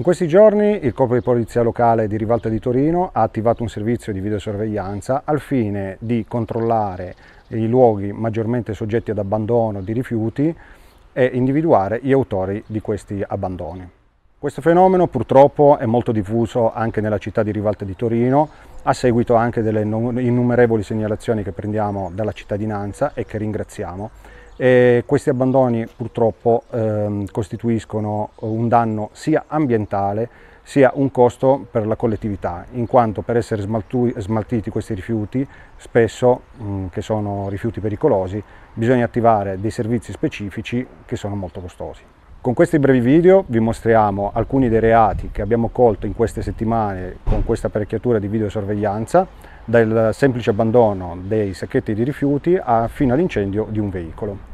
In questi giorni il Corpo di Polizia Locale di Rivalta di Torino ha attivato un servizio di videosorveglianza al fine di controllare i luoghi maggiormente soggetti ad abbandono di rifiuti e individuare gli autori di questi abbandoni. Questo fenomeno purtroppo è molto diffuso anche nella città di Rivalta di Torino a seguito anche delle innumerevoli segnalazioni che prendiamo dalla cittadinanza e che ringraziamo. E questi abbandoni purtroppo eh, costituiscono un danno sia ambientale sia un costo per la collettività, in quanto per essere smaltiti questi rifiuti, spesso mh, mm, che sono rifiuti pericolosi, bisogna attivare dei servizi specifici che sono molto costosi. Con questi brevi video vi mostriamo alcuni dei reati che abbiamo colto in queste settimane con questa apparecchiatura di videosorveglianza, dal semplice abbandono dei sacchetti di rifiuti fino all'incendio di un veicolo.